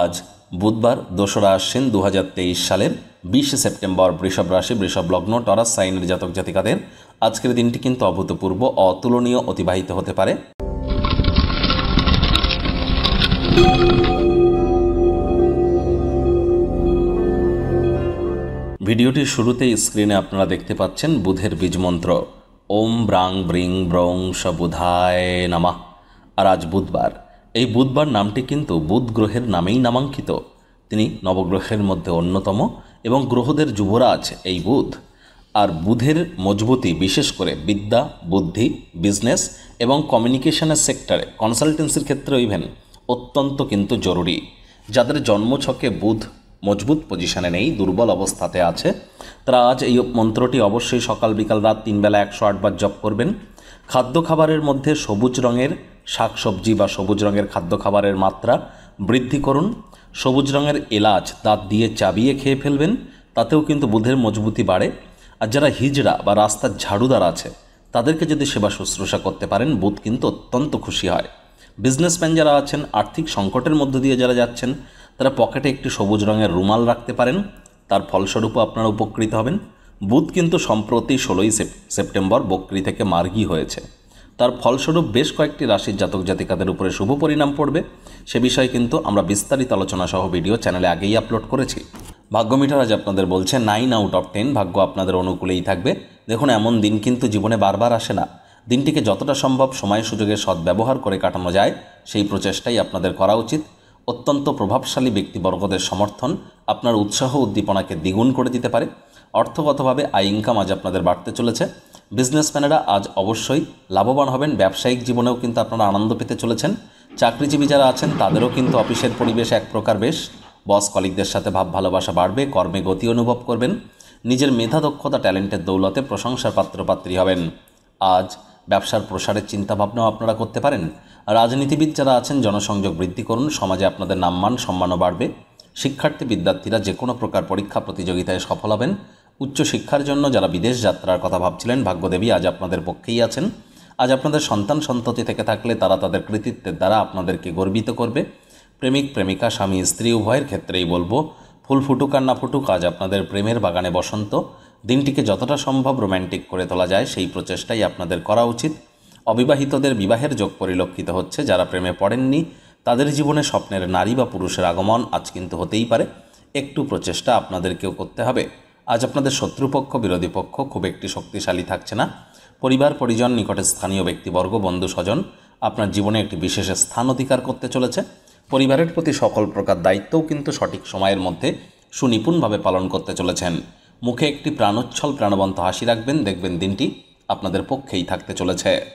আজ বুধবার দোসরা আশ্বিন দু সালের বিশে সেপ্টেম্বর বৃষভ রাশি বৃষভ লগ্ন টরাস সাইনের জাতক জাতিকাদের আজকের দিনটি কিন্তু অভূতপূর্ব অতুলনীয় অতিবাহিত হতে পারে ভিডিওটির শুরুতে স্ক্রিনে আপনারা দেখতে পাচ্ছেন বুধের বীজমন্ত্র ওম ব্রাং ব্রিং ব্রং সবুধায় নামা আর আজ বুধবার এই বুধবার নামটি কিন্তু বুধ গ্রহের নামেই নামাঙ্কিত তিনি নবগ্রহের মধ্যে অন্যতম এবং গ্রহদের যুবরাজ এই বুধ আর বুধের মজবুতি বিশেষ করে বিদ্যা বুদ্ধি বিজনেস এবং কমিউনিকেশনের সেক্টরে কনসালটেন্সির ক্ষেত্রে ইভেন অত্যন্ত কিন্তু জরুরি যাদের জন্মছকে বুধ মজবুত পজিশনে নেই দুর্বল অবস্থাতে আছে তারা আজ এই মন্ত্রটি অবশ্যই সকাল বিকাল রাত তিনবেলা একশো আটবার জপ করবেন খাদ্য খাবারের মধ্যে সবুজ রঙের শাকসবজি বা সবুজ রঙের খাদ্য খাবারের মাত্রা বৃদ্ধি করুন সবুজ রঙের এলাচ দাঁত দিয়ে চাবিয়ে খেয়ে ফেলবেন তাতেও কিন্তু বুধের মজবুতি বাড়ে আর যারা হিজড়া বা রাস্তার ঝাড়ুদার আছে তাদেরকে যদি সেবা শুশ্রূষা করতে পারেন বুধ কিন্তু অত্যন্ত খুশি হয় বিজনেসম্যান যারা আছেন আর্থিক সংকটের মধ্য দিয়ে যারা যাচ্ছেন তারা পকেটে একটি সবুজ রঙের রুমাল রাখতে পারেন তার ফলস্বরূপও আপনারা উপকৃত হবেন বুধ কিন্তু সম্প্রতি ষোলোই সেপ্টেম্বর বকরি থেকে মার্গি হয়েছে তার ফলস্বরূপ বেশ কয়েকটি রাশির জাতক জাতিকাদের উপরে শুভ পরিণাম পড়বে সে বিষয়ে কিন্তু আমরা বিস্তারিত আলোচনা সহ ভিডিও চ্যানেলে আগেই আপলোড করেছি ভাগ্যমিটার আজ আপনাদের বলছে নাইন আউট অফ টেন ভাগ্য আপনাদের অনুকূলেই থাকবে দেখুন এমন দিন কিন্তু জীবনে বারবার আসে না দিনটিকে যতটা সম্ভব সময় সুযোগের সদ্ব্যবহার করে কাটানো যায় সেই প্রচেষ্টাই আপনাদের করা উচিত অত্যন্ত প্রভাবশালী ব্যক্তিবর্গদের সমর্থন আপনার উৎসাহ উদ্দীপনাকে দ্বিগুণ করে দিতে পারে অর্থগতভাবে আই ইনকাম আজ আপনাদের বাড়তে চলেছে বিজনেসম্যানেরা আজ অবশ্যই লাভবান হবেন ব্যবসায়িক জীবনেও কিন্তু আপনারা আনন্দ পেতে চলেছেন চাকরিজীবী যারা আছেন তাদেরও কিন্তু অফিসের পরিবেশ এক প্রকার বেশ বস কলিকদের সাথে ভাব ভালোবাসা বাড়বে কর্মে গতি অনুভব করবেন নিজের মেধা দক্ষতা ট্যালেন্টের দৌলতে প্রশংসার পাত্রপাত্রী হবেন আজ ব্যবসার প্রসারের চিন্তাভাবনাও আপনারা করতে পারেন রাজনীতিবিদ যারা আছেন জনসংযোগ বৃদ্ধি করুন সমাজে আপনাদের মান সম্মানও বাড়বে শিক্ষার্থী বিদ্যার্থীরা যে কোনো প্রকার পরীক্ষা প্রতিযোগিতায় সফল হবেন উচ্চশিক্ষার জন্য যারা বিদেশ যাত্রার কথা ভাবছিলেন ভাগ্যদেবী আজ আপনাদের পক্ষেই আছেন আজ আপনাদের সন্তান সন্ততি থেকে থাকলে তারা তাদের কৃতিত্বের দ্বারা আপনাদেরকে গর্বিত করবে প্রেমিক প্রেমিকা স্বামী স্ত্রী উভয়ের ক্ষেত্রেই বলবো ফুল ফুটুক আর না ফুটুক আজ আপনাদের প্রেমের বাগানে বসন্ত দিনটিকে যতটা সম্ভব রোম্যান্টিক করে তোলা যায় সেই প্রচেষ্টাই আপনাদের করা উচিত অবিবাহিতদের বিবাহের যোগ পরিলক্ষিত হচ্ছে যারা প্রেমে পড়েননি তাদের জীবনে স্বপ্নের নারী বা পুরুষের আগমন আজ কিন্তু হতেই পারে একটু প্রচেষ্টা আপনাদেরকেও করতে হবে আজ আপনাদের শত্রুপক্ষ বিরোধী পক্ষ খুব একটি শক্তিশালী থাকছে না পরিবার পরিজন নিকটে স্থানীয় ব্যক্তিবর্গ বন্ধু স্বজন আপনার জীবনে একটি বিশেষ স্থান অধিকার করতে চলেছে পরিবারের প্রতি সকল প্রকার দায়িত্বও কিন্তু সঠিক সময়ের মধ্যে সুনিপুণভাবে পালন করতে চলেছেন মুখে একটি প্রাণোচ্ছল প্রাণবন্ত হাসি রাখবেন দেখবেন দিনটি আপনাদের পক্ষেই থাকতে চলেছে